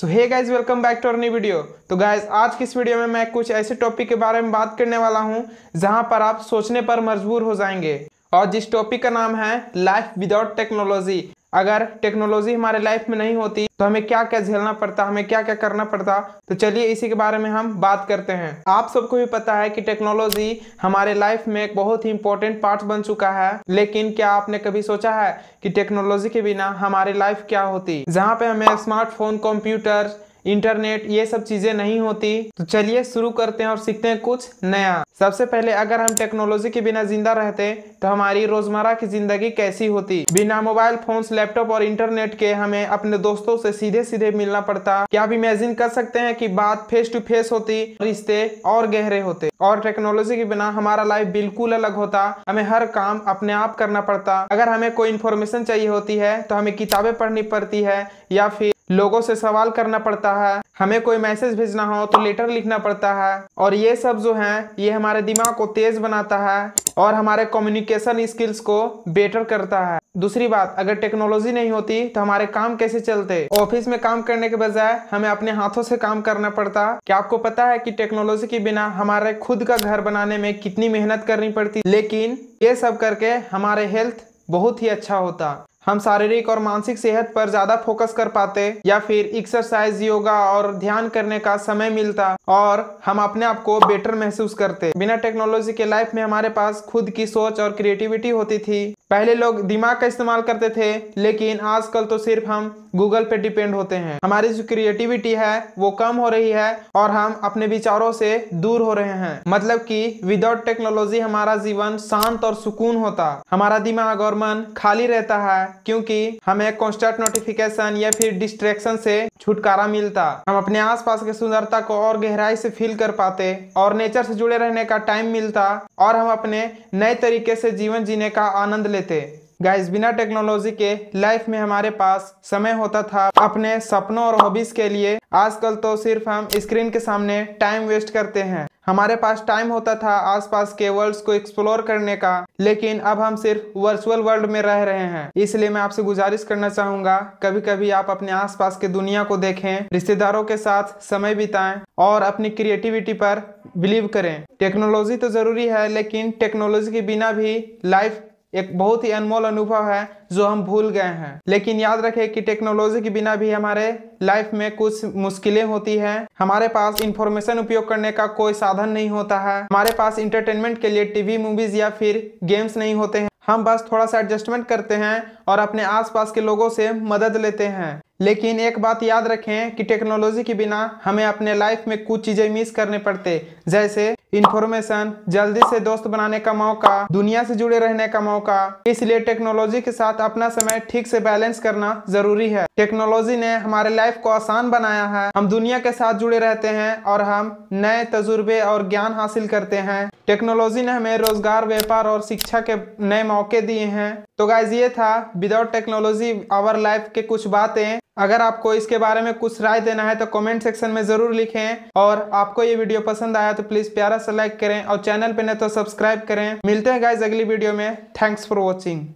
so hey guys welcome back to our new video तो guys आज की इस वीडियो में मैं कुछ ऐसे टॉपिक के बारे में बात करने वाला हूँ जहाँ पर आप सोचने पर मजबूर हो जाएंगे और जिस टॉपिक का नाम है लाइफ विदाउट टेक्नोलॉजी अगर टेक्नोलॉजी हमारे लाइफ में नहीं होती तो हमें क्या क्या झेलना पड़ता हमें क्या क्या करना पड़ता तो चलिए इसी के बारे में हम बात करते हैं आप सबको भी पता है कि टेक्नोलॉजी हमारे लाइफ में एक बहुत ही इंपॉर्टेंट पार्ट बन चुका है लेकिन क्या आपने कभी सोचा है कि टेक्नोलॉजी के बिना हमारी लाइफ क्या होती जहाँ पे हमें स्मार्टफोन कंप्यूटर इंटरनेट ये सब चीज़ें नहीं होती तो चलिए शुरू करते हैं और सीखते हैं कुछ नया सबसे पहले अगर हम टेक्नोलॉजी के बिना जिंदा रहते तो हमारी रोजमर्रा की जिंदगी कैसी होती बिना मोबाइल फोन लैपटॉप और इंटरनेट के हमें अपने दोस्तों से सीधे सीधे मिलना पड़ता क्या आप इमेजिन कर सकते हैं कि बात फेस टू फेस होती रिश्ते और गहरे होते और टेक्नोलॉजी के बिना हमारा लाइफ बिल्कुल अलग होता हमें हर काम अपने आप करना पड़ता अगर हमें कोई इन्फॉर्मेशन चाहिए होती है तो हमें किताबें पढ़नी पड़ती है या फिर लोगों से सवाल करना पड़ता है हमें कोई मैसेज भेजना हो तो लेटर लिखना पड़ता है और ये सब जो है ये हमारे दिमाग को तेज बनाता है और हमारे कम्युनिकेशन स्किल्स को बेटर करता है दूसरी बात अगर टेक्नोलॉजी नहीं होती तो हमारे काम कैसे चलते ऑफिस में काम करने के बजाय हमें अपने हाथों से काम करना पड़ता क्या आपको पता है कि टेक्नोलॉजी के बिना हमारे खुद का घर बनाने में कितनी मेहनत करनी पड़ती लेकिन ये सब करके हमारे हेल्थ बहुत ही अच्छा होता हम शारीरिक और मानसिक सेहत पर ज़्यादा फोकस कर पाते या फिर एक्सरसाइज योगा और ध्यान करने का समय मिलता और हम अपने आप को बेटर महसूस करते बिना टेक्नोलॉजी के लाइफ में हमारे पास खुद की सोच और क्रिएटिविटी होती थी पहले लोग दिमाग का इस्तेमाल करते थे लेकिन आजकल तो सिर्फ हम गूगल पे डिपेंड होते हैं हमारी जो क्रिएटिविटी है वो कम हो रही है और हम अपने विचारों से दूर हो रहे हैं मतलब कि विदाउट टेक्नोलॉजी हमारा जीवन शांत और सुकून होता हमारा दिमाग और मन खाली रहता है क्योंकि हमें कॉन्स्टेंट नोटिफिकेशन या फिर डिस्ट्रेक्शन से छुटकारा मिलता हम अपने आसपास की सुंदरता को और गहरा गहराई से फील कर पाते और नेचर से जुड़े रहने का टाइम मिलता और हम अपने नए तरीके से जीवन जीने का आनंद लेते गाइस बिना टेक्नोलॉजी के लाइफ में हमारे पास समय होता था अपने सपनों और हॉबीज के लिए आजकल तो सिर्फ हम स्क्रीन के सामने टाइम वेस्ट करते हैं हमारे पास टाइम होता था आसपास के वर्ल्ड्स को एक्सप्लोर करने का लेकिन अब हम सिर्फ वर्चुअल वर्ल्ड में रह रहे हैं इसलिए मैं आपसे गुजारिश करना चाहूंगा कभी कभी आप अपने आसपास के दुनिया को देखें रिश्तेदारों के साथ समय बिताएं और अपनी क्रिएटिविटी पर बिलीव करें टेक्नोलॉजी तो जरूरी है लेकिन टेक्नोलॉजी के बिना भी लाइफ एक बहुत ही अनमोल अनुभव है जो हम भूल गए हैं लेकिन याद रखें कि टेक्नोलॉजी के बिना भी हमारे लाइफ में कुछ मुश्किलें होती हैं हमारे पास इंफॉर्मेशन उपयोग करने का कोई साधन नहीं होता है हमारे पास इंटरटेनमेंट के लिए टीवी मूवीज या फिर गेम्स नहीं होते हैं हम बस थोड़ा सा एडजस्टमेंट करते हैं और अपने आसपास के लोगों से मदद लेते हैं लेकिन एक बात याद रखें कि टेक्नोलॉजी के बिना हमें अपने लाइफ में कुछ चीज़ें मिस करने पड़ते जैसे इन्फॉर्मेशन जल्दी से दोस्त बनाने का मौका दुनिया से जुड़े रहने का मौका इसलिए टेक्नोलॉजी के साथ अपना समय ठीक से बैलेंस करना जरूरी है टेक्नोलॉजी ने हमारे लाइफ को आसान बनाया है हम दुनिया के साथ जुड़े रहते हैं और हम नए तजुर्बे और ज्ञान हासिल करते हैं टेक्नोलॉजी ने हमें रोजगार व्यापार और शिक्षा के नए मौके दिए हैं तो गाइज ये था विदाउट टेक्नोलॉजी आवर लाइफ के कुछ बातें अगर आपको इसके बारे में कुछ राय देना है तो कमेंट सेक्शन में ज़रूर लिखें और आपको ये वीडियो पसंद आया तो प्लीज़ प्यारा सा लाइक करें और चैनल पर नहीं तो सब्सक्राइब करें मिलते हैं गाइज अगली वीडियो में थैंक्स फॉर वॉचिंग